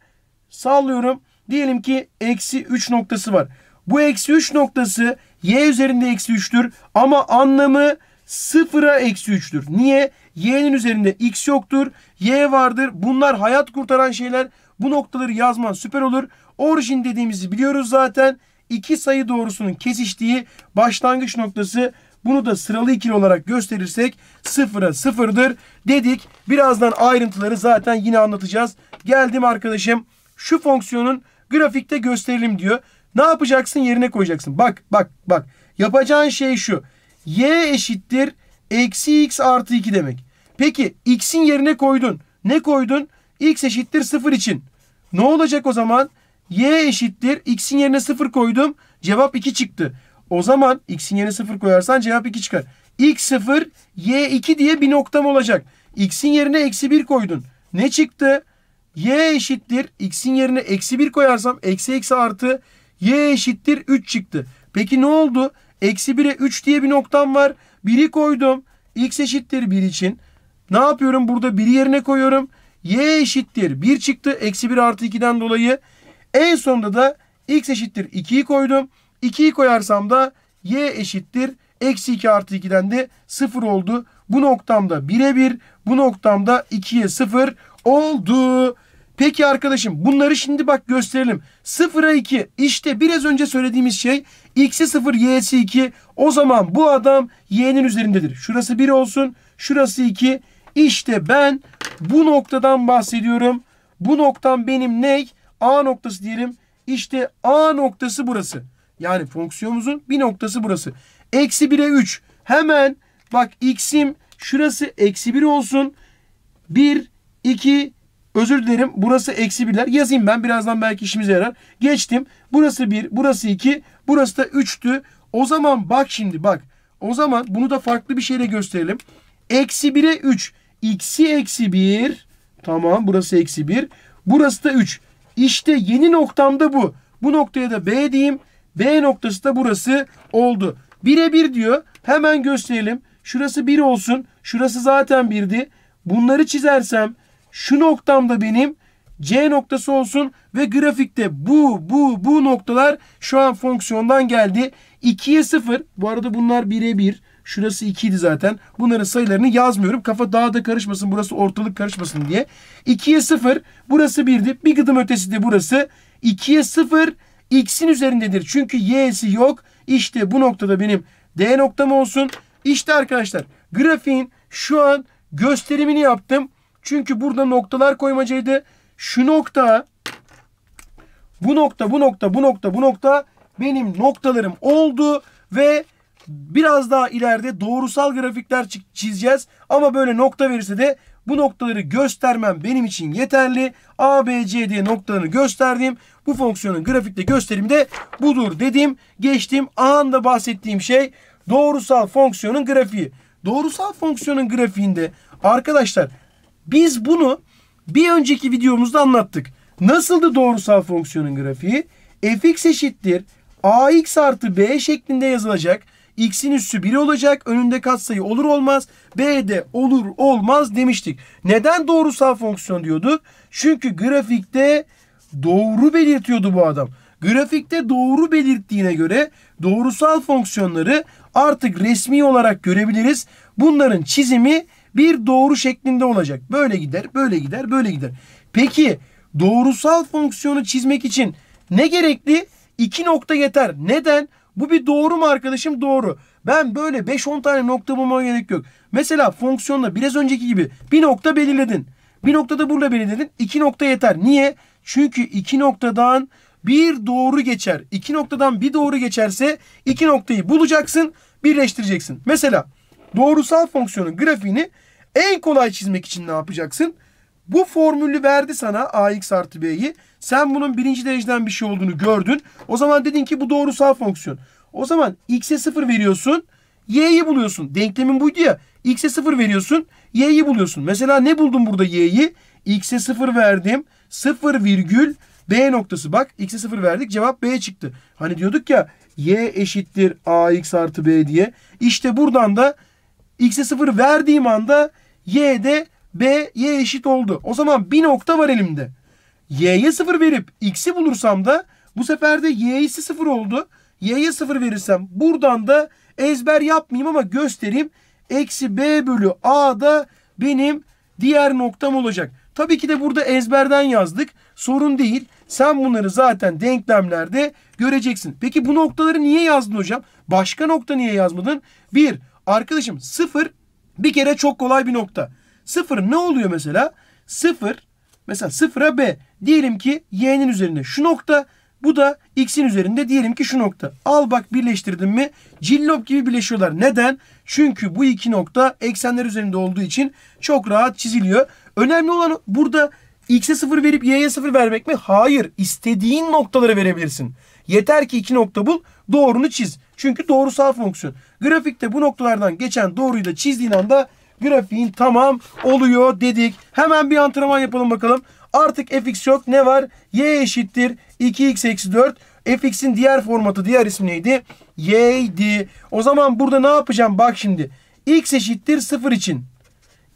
sallıyorum diyelim ki eksi 3 noktası var. Bu eksi 3 noktası y üzerinde eksi 3'tür ama anlamı sıfıra eksi 3'tür. Niye? Y'nin üzerinde x yoktur. Y vardır. Bunlar hayat kurtaran şeyler. Bu noktaları yazman süper olur. Orijin dediğimizi biliyoruz zaten. İki sayı doğrusunun kesiştiği başlangıç noktası bunu da sıralı ikili olarak gösterirsek sıfıra sıfırdır dedik. Birazdan ayrıntıları zaten yine anlatacağız. Geldim arkadaşım şu fonksiyonun grafikte gösterelim diyor. Ne yapacaksın yerine koyacaksın. Bak bak bak yapacağın şey şu. Y eşittir eksi x artı 2 demek. Peki x'in yerine koydun. Ne koydun? x eşittir 0 için. Ne olacak o zaman? y eşittir x'in yerine 0 koydum. Cevap 2 çıktı. O zaman x'in yerine 0 koyarsan cevap 2 çıkar. x0, y2 diye bir noktam olacak. x'in yerine eksi 1 koydun. Ne çıktı? y eşittir. x'in yerine eksi 1 koyarsam eksi eksi artı y eşittir 3 çıktı. Peki ne oldu? Eksi 1'e 3 diye bir noktam var. 1'i koydum. x eşittir 1 için. Ne yapıyorum? Burada 1'i yerine koyuyorum. y eşittir 1 çıktı. Eksi 1 artı 2'den dolayı. En sonunda da x eşittir 2'yi koydum. 2'yi koyarsam da y eşittir. Eksi 2 artı 2'den de 0 oldu. Bu noktamda 1'e 1. Bu noktamda 2'ye 0 oldu. Peki arkadaşım bunları şimdi bak gösterelim. 0'a 2 işte biraz önce söylediğimiz şey x'i 0 y'si 2 o zaman bu adam y'nin üzerindedir. Şurası 1 olsun şurası 2 İşte ben bu noktadan bahsediyorum. Bu noktam benim ne? A noktası diyelim. İşte A noktası burası. Yani fonksiyonumuzun bir noktası burası. Eksi 1'e 3. Hemen bak x'im şurası eksi 1 olsun. 1, 2, özür dilerim. Burası eksi 1'ler. Yazayım ben birazdan belki işimize yarar. Geçtim. Burası 1, burası 2, burası da 3'tü. O zaman bak şimdi bak. O zaman bunu da farklı bir şeyle gösterelim. Eksi 1'e 3. X'i eksi 1. Tamam burası eksi 1. Burası da 3. İşte yeni noktam da bu. Bu noktaya da B diyeyim. B noktası da burası oldu. 1'e 1 diyor. Hemen gösterelim. Şurası bir olsun. Şurası zaten birdi. Bunları çizersem şu noktam da benim C noktası olsun ve grafikte bu bu bu noktalar şu an fonksiyondan geldi. 2'ye 0. Bu arada bunlar 1'e 1. Şurası 2'ydi zaten. Bunların sayılarını yazmıyorum. Kafa daha da karışmasın. Burası ortalık karışmasın diye. 2'ye 0. Burası 1'di. Bir gıdım ötesi de burası. 2'ye 0 x'in üzerindedir. Çünkü y'si yok. İşte bu noktada benim d noktam olsun. İşte arkadaşlar grafiğin şu an gösterimini yaptım. Çünkü burada noktalar koymacaydı. Şu nokta bu nokta bu nokta bu nokta bu nokta benim noktalarım oldu ve biraz daha ileride doğrusal grafikler çizeceğiz. Ama böyle nokta verirse de bu noktaları göstermem benim için yeterli. A, B, C diye noktalarını gösterdim. Bu fonksiyonun grafikte gösterimi de budur dedim. Geçtim. A'nda bahsettiğim şey doğrusal fonksiyonun grafiği. Doğrusal fonksiyonun grafiğinde arkadaşlar biz bunu bir önceki videomuzda anlattık. Nasıldı doğrusal fonksiyonun grafiği? fx eşittir ax artı b şeklinde yazılacak x'in üssü 1 olacak. Önünde katsayı olur olmaz. B'de olur olmaz demiştik. Neden doğrusal fonksiyon diyordu? Çünkü grafikte doğru belirtiyordu bu adam. Grafikte doğru belirttiğine göre doğrusal fonksiyonları artık resmi olarak görebiliriz. Bunların çizimi bir doğru şeklinde olacak. Böyle gider, böyle gider, böyle gider. Peki doğrusal fonksiyonu çizmek için ne gerekli? İki nokta yeter. Neden? Bu bir doğru mu arkadaşım? Doğru. Ben böyle 5-10 tane nokta bulmama gerek yok. Mesela fonksiyonda biraz önceki gibi bir nokta belirledin. Bir noktada burada belirledin. İki nokta yeter. Niye? Çünkü iki noktadan bir doğru geçer. İki noktadan bir doğru geçerse iki noktayı bulacaksın, birleştireceksin. Mesela doğrusal fonksiyonun grafiğini en kolay çizmek için ne yapacaksın? Bu formülü verdi sana ax artı b'yi. Sen bunun birinci dereceden bir şey olduğunu gördün. O zaman dedin ki bu doğrusal fonksiyon. O zaman x'e 0 veriyorsun. y'yi buluyorsun. Denklemin buydu ya. x'e 0 veriyorsun. y'yi buluyorsun. Mesela ne buldum burada y'yi? x'e 0 verdim. 0 virgül b noktası. Bak x'e 0 verdik. Cevap b çıktı. Hani diyorduk ya y eşittir ax artı b diye. İşte buradan da x'e 0 verdiğim anda y'de B y eşit oldu. O zaman bir nokta var elimde. Y'ye 0 verip x'i bulursam da bu sefer de y'si 0 oldu. Y'ye 0 verirsem buradan da ezber yapmayayım ama göstereyim. Eksi b bölü a da benim diğer noktam olacak. Tabii ki de burada ezberden yazdık. Sorun değil. Sen bunları zaten denklemlerde göreceksin. Peki bu noktaları niye yazdın hocam? Başka nokta niye yazmadın? Bir, arkadaşım sıfır bir kere çok kolay bir nokta. Sıfır ne oluyor mesela? Sıfır mesela sıfıra B. Diyelim ki Y'nin üzerinde şu nokta. Bu da X'in üzerinde diyelim ki şu nokta. Al bak birleştirdim mi cillop gibi birleşiyorlar. Neden? Çünkü bu iki nokta eksenler üzerinde olduğu için çok rahat çiziliyor. Önemli olan burada X'e sıfır verip Y'ye sıfır vermek mi? Hayır. İstediğin noktaları verebilirsin. Yeter ki iki nokta bul. Doğrunu çiz. Çünkü doğrusal fonksiyon. Grafikte bu noktalardan geçen doğruyu da çizdiğin anda grafiğin tamam oluyor dedik. Hemen bir antrenman yapalım bakalım. Artık fx yok. Ne var? y eşittir 2x eksi 4. fx'in diğer formatı, diğer ismi neydi? y'ydi. O zaman burada ne yapacağım? Bak şimdi. x eşittir 0 için.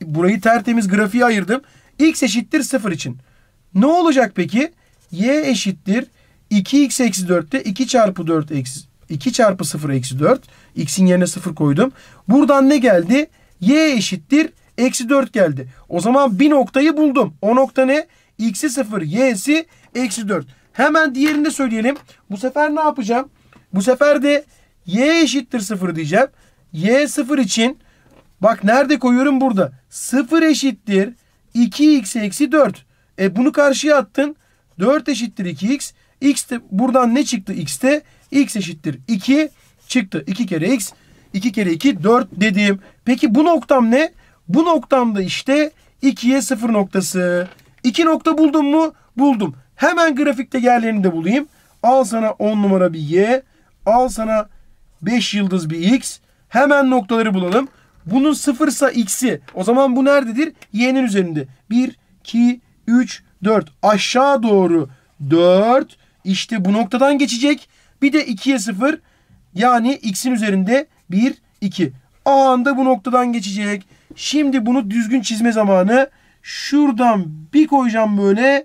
Burayı tertemiz grafiğe ayırdım. x eşittir 0 için. Ne olacak peki? y eşittir 2x eksi 4'te 2 çarpı 4 eksi 2 çarpı 0 eksi 4. X'in yerine 0 koydum. Buradan ne geldi? y eşittir eksi 4 geldi. O zaman bir noktayı buldum. O nokta ne? x'i 0 y'si eksi 4. Hemen diğerini de söyleyelim. Bu sefer ne yapacağım? Bu sefer de y eşittir 0 diyeceğim. y 0 için bak nerede koyuyorum burada. 0 eşittir 2x eksi 4. E bunu karşıya attın. 4 eşittir 2x. x de buradan ne çıktı x'te? x eşittir 2 çıktı. 2 kere x 2 kere 2 4 dediğim. Peki bu noktam ne? Bu noktam da işte 2'ye 0 noktası. 2 nokta buldum mu? Buldum. Hemen grafikte yerlerini de bulayım. Al sana 10 numara bir y. Al sana 5 yıldız bir x. Hemen noktaları bulalım. Bunun sıfırsa x'i. O zaman bu nerededir? Y'nin üzerinde. 1, 2, 3, 4. Aşağı doğru 4. İşte bu noktadan geçecek. Bir de 2'ye 0. Yani x'in üzerinde 1, 2. Anda bu noktadan geçecek. Şimdi bunu düzgün çizme zamanı. Şuradan bir koyacağım böyle.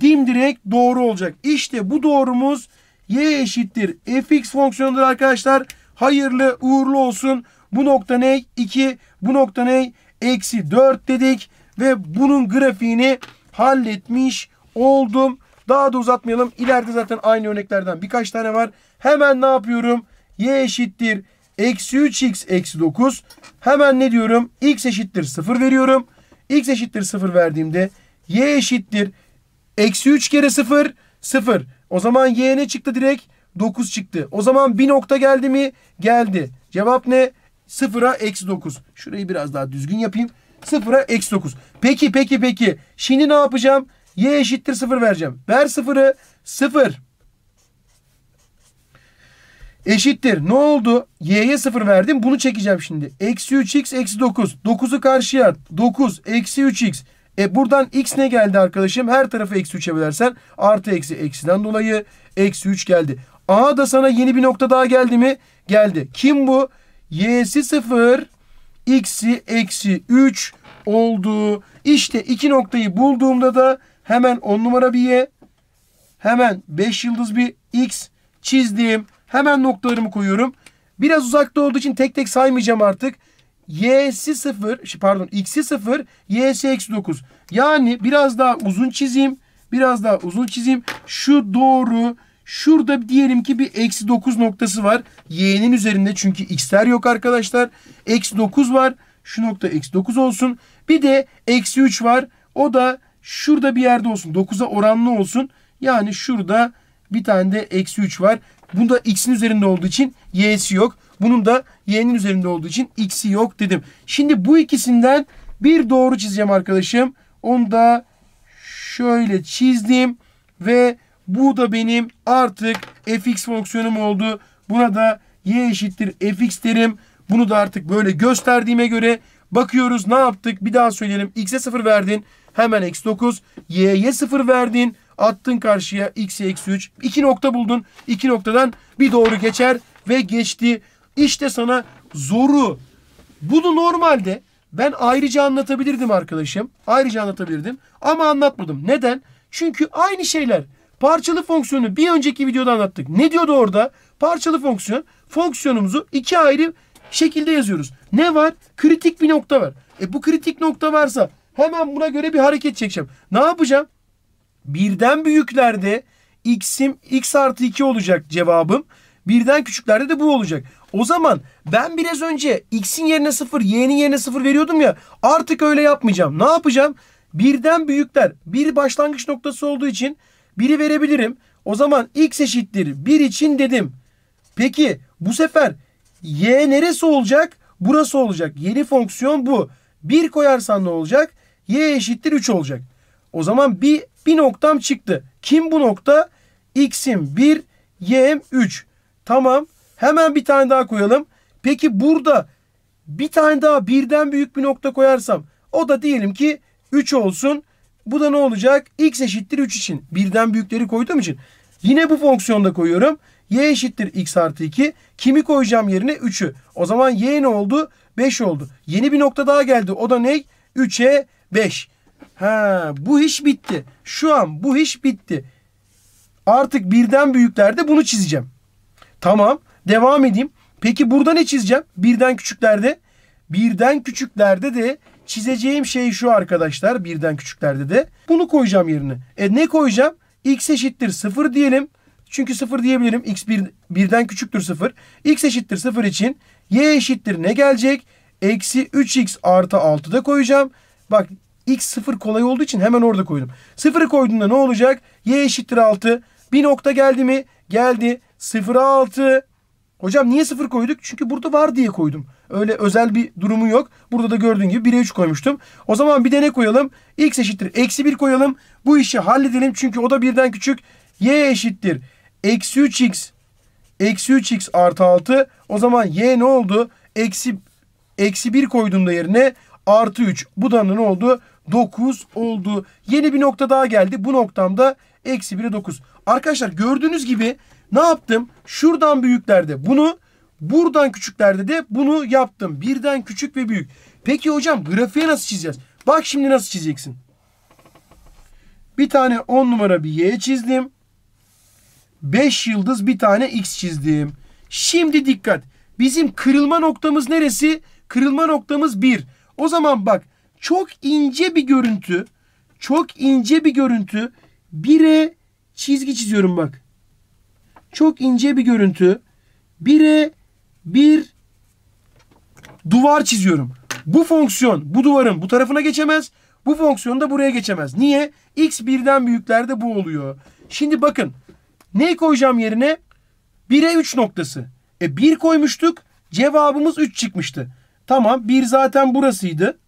Dimdirek doğru olacak. İşte bu doğrumuz y eşittir. fx fonksiyonudur arkadaşlar. Hayırlı uğurlu olsun. Bu nokta ne? 2. Bu nokta ne? Eksi 4 dedik. Ve bunun grafiğini halletmiş oldum. Daha da uzatmayalım. İleride zaten aynı örneklerden birkaç tane var. Hemen ne yapıyorum? Y eşittir Eksi 3x eksi 9. Hemen ne diyorum? x eşittir 0 veriyorum. x eşittir 0 verdiğimde y eşittir. Eksi 3 kere 0 0. O zaman y ne çıktı direkt? 9 çıktı. O zaman bir nokta geldi mi? Geldi. Cevap ne? 0'a eksi 9. Şurayı biraz daha düzgün yapayım. 0'a eksi 9. Peki peki peki. Şimdi ne yapacağım? Y eşittir 0 vereceğim. Ver 0'ı. 0. Eşittir. Ne oldu? Y'ye 0 verdim. Bunu çekeceğim şimdi. Eksi 3x eksi 9. 9'u karşıya at. 9 eksi 3x. E buradan x ne geldi arkadaşım? Her tarafı eksi 3'e bölersen artı eksi eksiden dolayı eksi 3 geldi. A da sana yeni bir nokta daha geldi mi? Geldi. Kim bu? Y'si 0, x'i eksi 3 oldu. İşte iki noktayı bulduğumda da hemen 10 numara bir y, hemen 5 yıldız bir x çizdim. Hemen noktalarımı koyuyorum. Biraz uzakta olduğu için tek tek saymayacağım artık. Y'si 0, pardon X'i 0, Y'si eksi 9. Yani biraz daha uzun çizeyim. Biraz daha uzun çizeyim. Şu doğru. Şurada diyelim ki bir eksi 9 noktası var. Y'nin üzerinde çünkü X'ler yok arkadaşlar. Eksi 9 var. Şu nokta eksi 9 olsun. Bir de eksi 3 var. O da şurada bir yerde olsun. 9'a oranlı olsun. Yani şurada bir tane de eksi 3 var. Bunda x'in üzerinde olduğu için y'si yok. Bunun da y'nin üzerinde olduğu için x'i yok dedim. Şimdi bu ikisinden bir doğru çizeceğim arkadaşım. Onu da şöyle çizdim ve bu da benim artık fx fonksiyonum oldu. Buna da y eşittir fx derim. Bunu da artık böyle gösterdiğime göre bakıyoruz ne yaptık? Bir daha söyleyelim. x'e 0 verdin. Hemen x9. y'ye 0 verdin. Attın karşıya x'e eksi 3. İki nokta buldun. İki noktadan bir doğru geçer ve geçti. İşte sana zoru. Bunu normalde ben ayrıca anlatabilirdim arkadaşım. Ayrıca anlatabilirdim. Ama anlatmadım. Neden? Çünkü aynı şeyler. Parçalı fonksiyonu bir önceki videoda anlattık. Ne diyordu orada? Parçalı fonksiyon. Fonksiyonumuzu iki ayrı şekilde yazıyoruz. Ne var? Kritik bir nokta var. E bu kritik nokta varsa hemen buna göre bir hareket çekeceğim. Ne yapacağım? Birden büyüklerde x'im x artı 2 olacak cevabım. Birden küçüklerde de bu olacak. O zaman ben biraz önce x'in yerine 0, y'nin yerine 0 veriyordum ya. Artık öyle yapmayacağım. Ne yapacağım? Birden büyükler. Bir başlangıç noktası olduğu için biri verebilirim. O zaman x eşittir 1 için dedim. Peki bu sefer y neresi olacak? Burası olacak. Yeni fonksiyon bu. 1 koyarsan ne olacak? y eşittir 3 olacak. O zaman bir, bir noktam çıktı. Kim bu nokta? X'im 1, Y'im 3. Tamam. Hemen bir tane daha koyalım. Peki burada bir tane daha birden büyük bir nokta koyarsam o da diyelim ki 3 olsun. Bu da ne olacak? X eşittir 3 için. Birden büyükleri koyduğum için. Yine bu fonksiyonda koyuyorum. Y eşittir X artı 2. Kimi koyacağım yerine? 3'ü. O zaman Y ne oldu? 5 oldu. Yeni bir nokta daha geldi. O da ne? 3'e 5. Ha, bu iş bitti. Şu an bu iş bitti. Artık birden büyüklerde bunu çizeceğim. Tamam. Devam edeyim. Peki burada ne çizeceğim? Birden küçüklerde. Birden küçüklerde de çizeceğim şey şu arkadaşlar. Birden küçüklerde de. Bunu koyacağım yerine. E ne koyacağım? X eşittir 0 diyelim. Çünkü 0 diyebilirim. X bir, birden küçüktür 0. X eşittir 0 için y eşittir ne gelecek? Eksi 3x artı 6 da koyacağım. Bak X sıfır kolay olduğu için hemen orada koydum. Sıfırı koyduğunda ne olacak? Y eşittir 6. Bir nokta geldi mi? Geldi. 0'a 6. Hocam niye sıfır koyduk? Çünkü burada var diye koydum. Öyle özel bir durumu yok. Burada da gördüğün gibi 1'e 3 koymuştum. O zaman bir de ne koyalım? X eşittir. Eksi 1 koyalım. Bu işi halledelim. Çünkü o da birden küçük. Y eşittir. Eksi 3x. Eksi 3x artı 6. O zaman y ne oldu? Eksi, eksi 1 koyduğumda yerine artı 3. Bu da ne oldu? 9 oldu. Yeni bir nokta daha geldi. Bu noktamda eksi 1'e 9. Arkadaşlar gördüğünüz gibi ne yaptım? Şuradan büyüklerde bunu, buradan küçüklerde de bunu yaptım. Birden küçük ve büyük. Peki hocam grafiği nasıl çizeceğiz? Bak şimdi nasıl çizeceksin. Bir tane 10 numara bir Y çizdim. 5 yıldız bir tane X çizdim. Şimdi dikkat. Bizim kırılma noktamız neresi? Kırılma noktamız 1. O zaman bak çok ince bir görüntü. Çok ince bir görüntü. Bire çizgi çiziyorum bak. Çok ince bir görüntü. Bire bir duvar çiziyorum. Bu fonksiyon bu duvarın bu tarafına geçemez. Bu fonksiyon da buraya geçemez. Niye? X birden büyüklerde bu oluyor. Şimdi bakın. Ne koyacağım yerine? 1'e 3 noktası. E 1 koymuştuk. Cevabımız 3 çıkmıştı. Tamam 1 zaten burasıydı.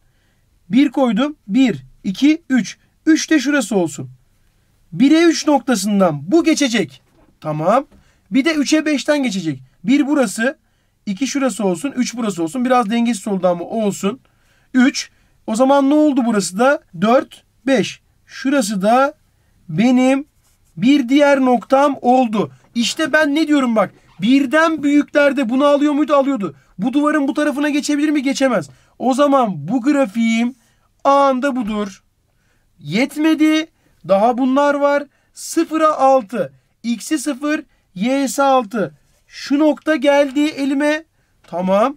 1 koydum. 1, 2, 3. 3 de şurası olsun. 1'e 3 noktasından bu geçecek. Tamam. Bir de 3'e 5'ten geçecek. 1 burası. 2 şurası olsun. 3 burası olsun. Biraz dengesiz oldu ama olsun. 3. O zaman ne oldu burası da? 4, 5. Şurası da benim bir diğer noktam oldu. İşte ben ne diyorum bak. Birden büyüklerde bunu alıyor muydu? Alıyordu. Bu duvarın bu tarafına geçebilir mi? Geçemez. O zaman bu grafiğim anında budur. Yetmedi. Daha bunlar var. 0'a 6. X'i 0, Y'si 6. Şu nokta geldi elime. Tamam.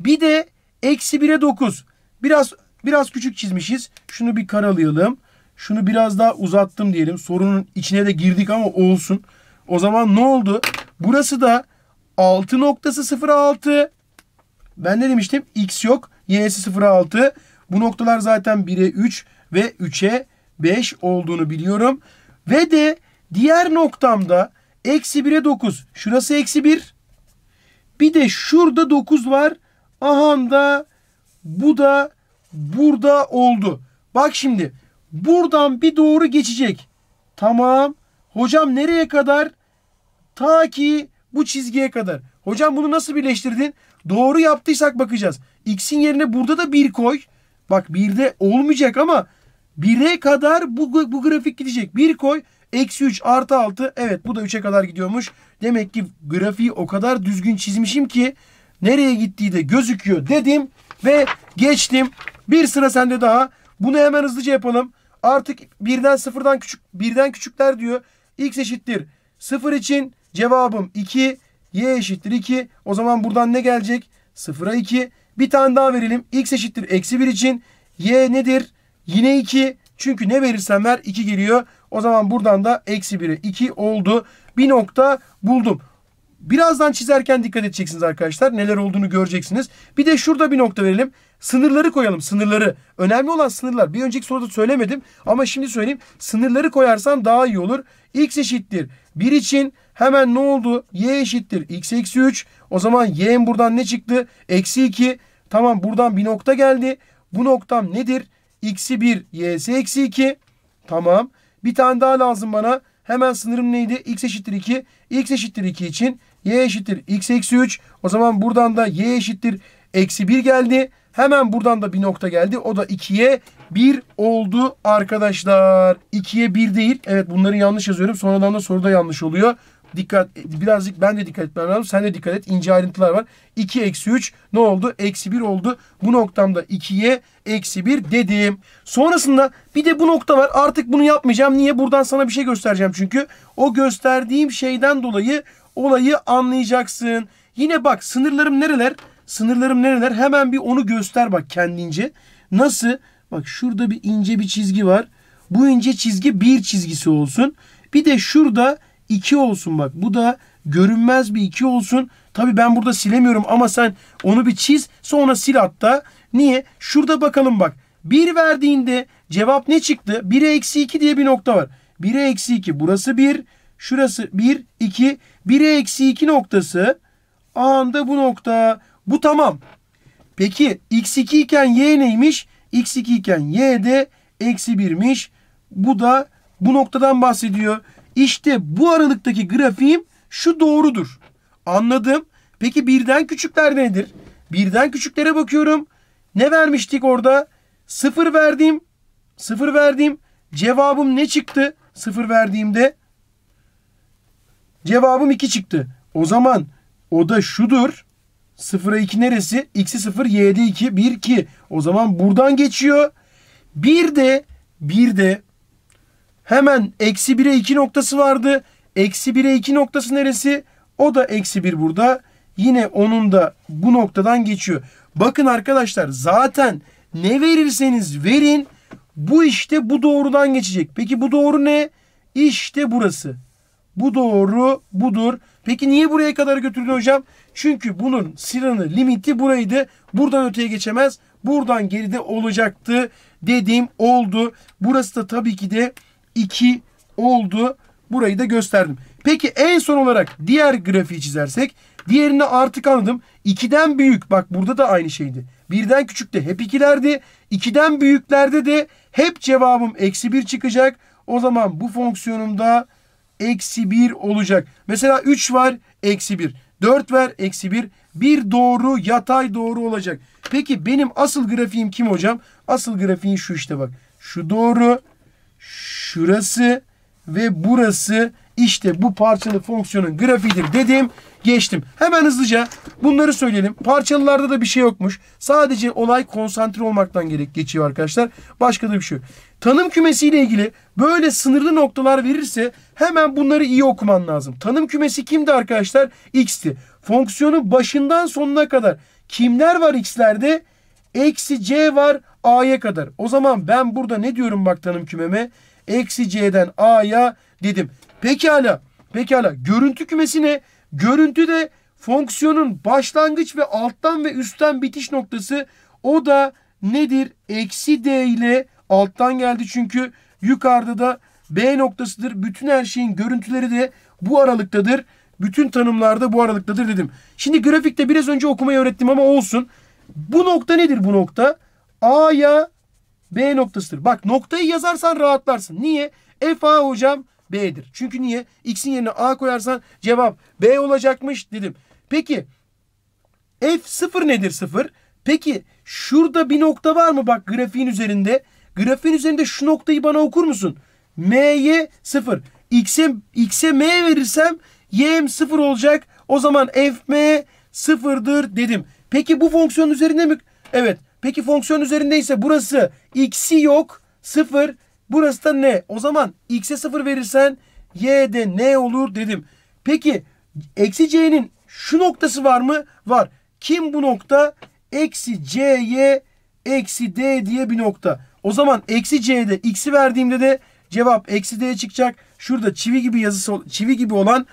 Bir de eksi 1'e 9. Biraz biraz küçük çizmişiz. Şunu bir karalayalım. Şunu biraz daha uzattım diyelim. Sorunun içine de girdik ama olsun. O zaman ne oldu? Burası da 6 noktası 6.06. Ben ne demiştim? X yok. Y'si 0.6. Bu noktalar zaten 1'e 3 ve 3'e 5 olduğunu biliyorum. Ve de diğer noktamda eksi 1'e 9. Şurası eksi 1. Bir de şurada 9 var. Ahanda bu da burada oldu. Bak şimdi buradan bir doğru geçecek. Tamam. Hocam nereye kadar? Ta ki bu çizgiye kadar. Hocam bunu nasıl birleştirdin? Doğru yaptıysak bakacağız. X'in yerine burada da 1 koy. Bak birde olmayacak ama bire kadar bu, bu grafik gidecek. Bir koy eksi 3 artı 6 evet bu da 3'e kadar gidiyormuş. Demek ki grafiği o kadar düzgün çizmişim ki nereye gittiği de gözüküyor dedim ve geçtim. Bir sıra sende daha. Bunu hemen hızlıca yapalım. Artık birden sıfırdan küçük birden küçükler diyor. X eşittir. Sıfır için cevabım 2. Y eşittir 2. O zaman buradan ne gelecek? Sıfıra 2. Bir tane daha verelim. X eşittir eksi 1 için. Y nedir? Yine 2. Çünkü ne verirsen ver 2 geliyor. O zaman buradan da eksi 1'e 2 oldu. Bir nokta buldum. Birazdan çizerken dikkat edeceksiniz arkadaşlar. Neler olduğunu göreceksiniz. Bir de şurada bir nokta verelim. Sınırları koyalım. Sınırları. Önemli olan sınırlar. Bir önceki soruda söylemedim. Ama şimdi söyleyeyim. Sınırları koyarsan daha iyi olur. X eşittir. 1 için Hemen ne oldu? Y eşittir. X eksi 3. O zaman y'm buradan ne çıktı? Eksi 2. Tamam buradan bir nokta geldi. Bu noktam nedir? X'i 1, y'si eksi 2. Tamam. Bir tane daha lazım bana. Hemen sınırım neydi? X eşittir 2. X eşittir 2 için y eşittir x eksi 3. O zaman buradan da y eşittir eksi 1 geldi. Hemen buradan da bir nokta geldi. O da 2'ye 1 oldu arkadaşlar. 2'ye 1 değil. Evet bunları yanlış yazıyorum. Sonradan da soruda yanlış oluyor dikkat birazcık ben de dikkat etmem lazım. Sen de dikkat et. İnce ayrıntılar var. 2 eksi 3 ne oldu? Eksi 1 oldu. Bu noktamda 2'ye eksi 1 dedim. Sonrasında bir de bu nokta var. Artık bunu yapmayacağım. Niye? Buradan sana bir şey göstereceğim çünkü. O gösterdiğim şeyden dolayı olayı anlayacaksın. Yine bak sınırlarım nereler? Sınırlarım nereler? Hemen bir onu göster bak kendince. Nasıl? Bak şurada bir ince bir çizgi var. Bu ince çizgi bir çizgisi olsun. Bir de şurada 2 olsun bak. Bu da görünmez bir 2 olsun. Tabii ben burada silemiyorum ama sen onu bir çiz sonra sil hatta. Niye? Şurada bakalım bak. 1 verdiğinde cevap ne çıktı? 1'e eksi 2 diye bir nokta var. 1'e eksi 2 burası 1. Şurası 1, 2. 1'e eksi 2 noktası. Anda bu nokta. Bu tamam. Peki x2 iken y neymiş? x2 iken y de eksi 1'miş. Bu da bu noktadan bahsediyor. İşte bu aralıktaki grafiğim şu doğrudur. Anladım. Peki birden küçükler nedir? Birden küçüklere bakıyorum. Ne vermiştik orada? Sıfır verdiğim, sıfır verdiğim cevabım ne çıktı? Sıfır verdiğimde cevabım 2 çıktı. O zaman o da şudur. 0'a 2 neresi? X'i 0, Y'de 2, 1, 2. O zaman buradan geçiyor. Bir de, bir de Hemen eksi 1'e 2 noktası vardı. Eksi 1'e 2 noktası neresi? O da eksi 1 burada. Yine onun da bu noktadan geçiyor. Bakın arkadaşlar zaten ne verirseniz verin bu işte bu doğrudan geçecek. Peki bu doğru ne? İşte burası. Bu doğru budur. Peki niye buraya kadar götürdün hocam? Çünkü bunun sıranı limiti buraydı. Buradan öteye geçemez. Buradan geride olacaktı dediğim oldu. Burası da tabii ki de 2 oldu. Burayı da gösterdim. Peki en son olarak diğer grafiği çizersek diğerini artık anladım. 2'den büyük bak burada da aynı şeydi. Birden küçükte hep ikilerdi. 2'den büyüklerde de hep cevabım eksi 1 çıkacak. O zaman bu fonksiyonumda eksi 1 olacak. Mesela 3 var eksi 1. 4 ver eksi 1. 1 doğru yatay doğru olacak. Peki benim asıl grafiğim kim hocam? Asıl grafiğin şu işte bak. Şu doğru şurası ve burası işte bu parçalı fonksiyonun grafiğidir dedim. Geçtim. Hemen hızlıca bunları söyleyelim. Parçalılarda da bir şey yokmuş. Sadece olay konsantre olmaktan gerek geçiyor arkadaşlar. Başka da bir şey yok. Tanım kümesiyle ilgili böyle sınırlı noktalar verirse hemen bunları iyi okuman lazım. Tanım kümesi kimdi arkadaşlar? X'ti. Fonksiyonun başından sonuna kadar kimler var X'lerde? Eksi C var A'ya kadar. O zaman ben burada ne diyorum bak tanım kümeme? Eksi C'den A'ya dedim. Pekala. Pekala. Görüntü kümesi ne? Görüntü de fonksiyonun başlangıç ve alttan ve üstten bitiş noktası. O da nedir? Eksi D ile alttan geldi çünkü yukarıda da B noktasıdır. Bütün her şeyin görüntüleri de bu aralıktadır. Bütün tanımlarda bu aralıktadır dedim. Şimdi grafikte biraz önce okumayı öğrettim ama olsun. Bu nokta nedir bu nokta? A'ya B noktasıdır. Bak noktayı yazarsan rahatlarsın. Niye? F A hocam B'dir. Çünkü niye? X'in yerine A koyarsan cevap B olacakmış dedim. Peki F sıfır nedir sıfır? Peki şurada bir nokta var mı bak grafiğin üzerinde? Grafiğin üzerinde şu noktayı bana okur musun? M'ye sıfır. X'e X'e M verirsem Y'm sıfır olacak. O zaman F M sıfırdır dedim. Peki bu fonksiyonun üzerinde mi? Evet. Peki fonksiyon üzerindeyse burası x'i yok 0 burası da n. O zaman x'e 0 verirsen y'de ne olur dedim. Peki eksi c'nin şu noktası var mı? Var. Kim bu nokta? Eksi c'ye eksi d diye bir nokta. O zaman eksi c'de x'i verdiğimde de cevap eksi D'ye çıkacak. Şurada çivi gibi yazısı çivi gibi olan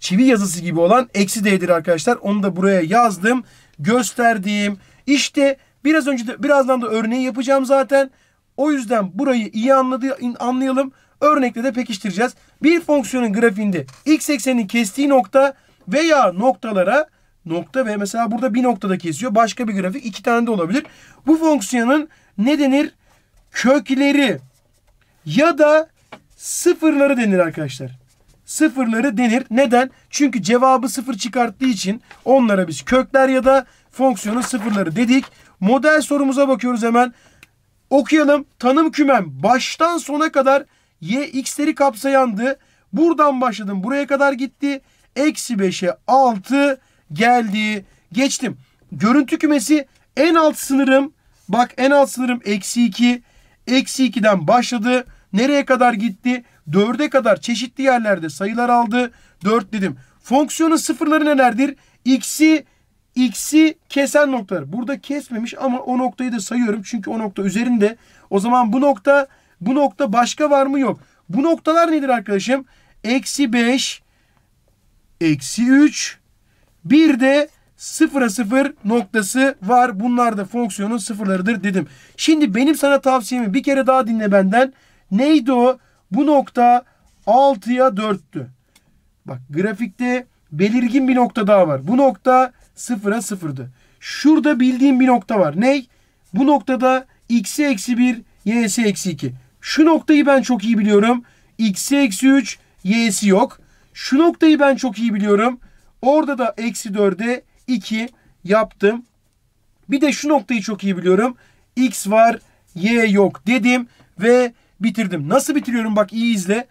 çivi yazısı gibi olan eksi d'dir arkadaşlar. Onu da buraya yazdım. Gösterdiğim. İşte Biraz önce de birazdan da örneği yapacağım zaten. O yüzden burayı iyi anladı, anlayalım. Örnekle de pekiştireceğiz. Bir fonksiyonun grafiğinde x eksenini kestiği nokta veya noktalara nokta ve mesela burada bir noktada kesiyor. Başka bir grafik iki tane de olabilir. Bu fonksiyonun ne denir? Kökleri ya da sıfırları denir arkadaşlar. Sıfırları denir. Neden? Çünkü cevabı sıfır çıkarttığı için onlara biz kökler ya da fonksiyonun sıfırları dedik. Model sorumuza bakıyoruz hemen. Okuyalım. Tanım kümem baştan sona kadar y x'leri kapsayandı. Buradan başladım. Buraya kadar gitti. Eksi 5'e 6 geldi. Geçtim. Görüntü kümesi en alt sınırım. Bak en alt sınırım eksi 2. Eksi 2'den başladı. Nereye kadar gitti? 4'e kadar çeşitli yerlerde sayılar aldı. 4 dedim. Fonksiyonun sıfırları nelerdir? X'i X'i kesen noktalar. Burada kesmemiş ama o noktayı da sayıyorum. Çünkü o nokta üzerinde. O zaman bu nokta bu nokta başka var mı yok. Bu noktalar nedir arkadaşım? Eksi 5 eksi 3 bir de sıfıra sıfır noktası var. Bunlar da fonksiyonun sıfırlarıdır dedim. Şimdi benim sana tavsiyemi bir kere daha dinle benden. Neydi o? Bu nokta 6'ya 4'tü. Bak grafikte belirgin bir nokta daha var. Bu nokta sıfıra sıfırdı. Şurada bildiğim bir nokta var. Ney? Bu noktada x'i eksi 1, y'si eksi 2. Şu noktayı ben çok iyi biliyorum. x'i eksi 3, y'si yok. Şu noktayı ben çok iyi biliyorum. Orada da eksi 4'e 2 yaptım. Bir de şu noktayı çok iyi biliyorum. X var, Y yok dedim ve bitirdim. Nasıl bitiriyorum bak iyi izle.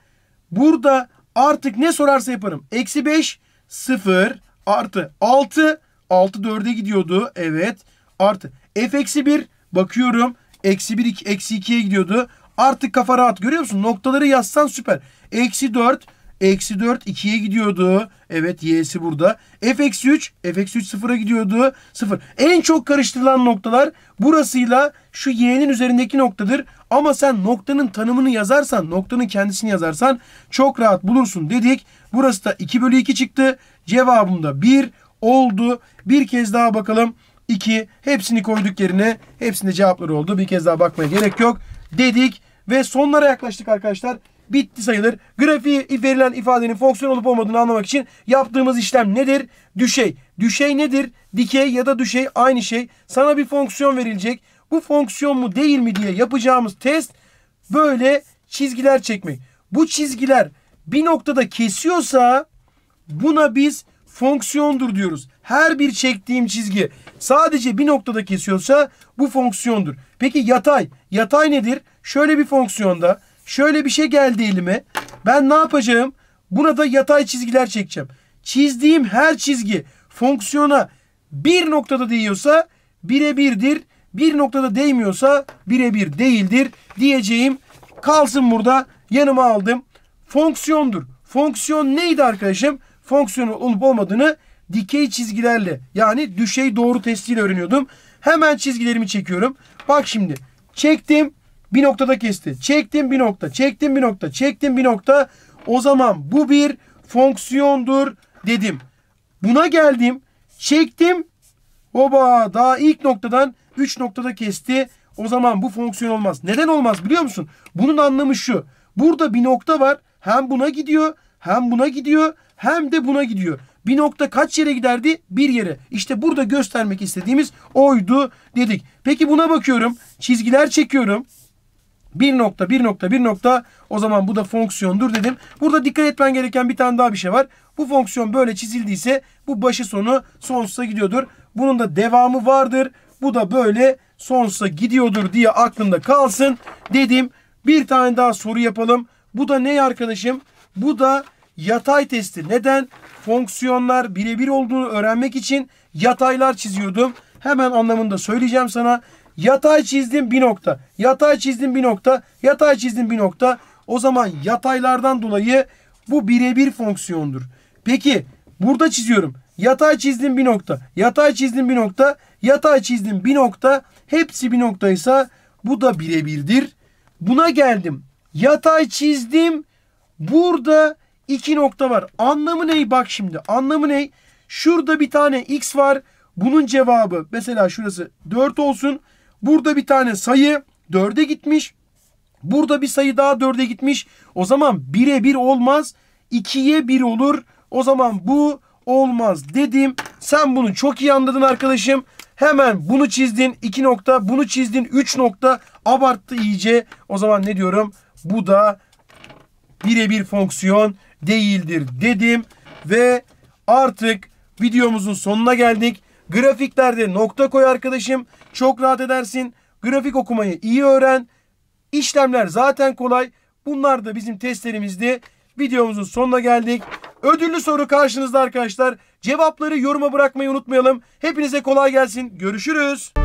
Burada artık ne sorarsa yaparım. Eksi 5, 0, artı 6, 6 4'e gidiyordu. Evet. Artı. F eksi 1 bakıyorum. Eksi 1 2, eksi 2'ye gidiyordu. Artık kafa rahat. Görüyor musun? Noktaları yazsan süper. Eksi 4 Eksi 4 2'ye gidiyordu. Evet y'si burada. f eksi 3. f eksi 3 0'a gidiyordu. 0. En çok karıştırılan noktalar burasıyla şu y'nin üzerindeki noktadır. Ama sen noktanın tanımını yazarsan, noktanın kendisini yazarsan çok rahat bulursun dedik. Burası da 2 bölü 2 çıktı. Cevabım da 1 oldu. Bir kez daha bakalım. 2. Hepsini koyduk yerine. Hepsinde cevapları oldu. Bir kez daha bakmaya gerek yok. Dedik ve sonlara yaklaştık arkadaşlar. Bitti sayılır. Grafiği verilen ifadenin fonksiyon olup olmadığını anlamak için yaptığımız işlem nedir? Düşey. Düşey nedir? Dikey ya da düşey aynı şey. Sana bir fonksiyon verilecek. Bu fonksiyon mu değil mi diye yapacağımız test böyle çizgiler çekmek. Bu çizgiler bir noktada kesiyorsa buna biz fonksiyondur diyoruz. Her bir çektiğim çizgi sadece bir noktada kesiyorsa bu fonksiyondur. Peki yatay. Yatay nedir? Şöyle bir fonksiyonda şöyle bir şey geldi elime. Ben ne yapacağım? Burada yatay çizgiler çekeceğim. Çizdiğim her çizgi fonksiyona bir noktada değiyorsa bire birdir. Bir noktada değmiyorsa bire bir değildir diyeceğim. Kalsın burada yanıma aldım. Fonksiyondur. Fonksiyon neydi arkadaşım? fonksiyonu olup olmadığını dikey çizgilerle yani düşey doğru testiyle öğreniyordum. Hemen çizgilerimi çekiyorum. Bak şimdi çektim bir noktada kesti. Çektim bir nokta, çektim bir nokta, çektim bir nokta. O zaman bu bir fonksiyondur dedim. Buna geldim. Çektim. oba daha ilk noktadan 3 noktada kesti. O zaman bu fonksiyon olmaz. Neden olmaz biliyor musun? Bunun anlamı şu. Burada bir nokta var. Hem buna gidiyor hem buna gidiyor hem de buna gidiyor. Bir nokta kaç yere giderdi? Bir yere. İşte burada göstermek istediğimiz oydu dedik. Peki buna bakıyorum. Çizgiler çekiyorum. Bir nokta, bir nokta, bir nokta. O zaman bu da fonksiyondur dedim. Burada dikkat etmen gereken bir tane daha bir şey var. Bu fonksiyon böyle çizildiyse bu başı sonu sonsuza gidiyordur. Bunun da devamı vardır. Bu da böyle sonsuza gidiyordur diye aklında kalsın dedim. Bir tane daha soru yapalım. Bu da ne arkadaşım? Bu da Yatay testi. Neden? Fonksiyonlar birebir olduğunu öğrenmek için yataylar çiziyordum. Hemen anlamını da söyleyeceğim sana. Yatay çizdim bir nokta. Yatay çizdim bir nokta. Yatay çizdim bir nokta. O zaman yataylardan dolayı bu birebir fonksiyondur. Peki burada çiziyorum. Yatay çizdim bir nokta. Yatay çizdim bir nokta. Yatay çizdim bir nokta. Hepsi bir noktaysa bu da birebirdir. Buna geldim. Yatay çizdim. Burada iki nokta var. Anlamı ne? Bak şimdi. Anlamı ne? Şurada bir tane x var. Bunun cevabı mesela şurası 4 olsun. Burada bir tane sayı 4'e gitmiş. Burada bir sayı daha 4'e gitmiş. O zaman 1'e 1 olmaz. 2'ye 1 olur. O zaman bu olmaz dedim. Sen bunu çok iyi anladın arkadaşım. Hemen bunu çizdin 2 nokta. Bunu çizdin 3 nokta. Abarttı iyice. O zaman ne diyorum? Bu da birebir fonksiyon değildir dedim ve artık videomuzun sonuna geldik. Grafiklerde nokta koy arkadaşım. Çok rahat edersin. Grafik okumayı iyi öğren. İşlemler zaten kolay. Bunlar da bizim testlerimizdi. Videomuzun sonuna geldik. Ödüllü soru karşınızda arkadaşlar. Cevapları yoruma bırakmayı unutmayalım. Hepinize kolay gelsin. Görüşürüz.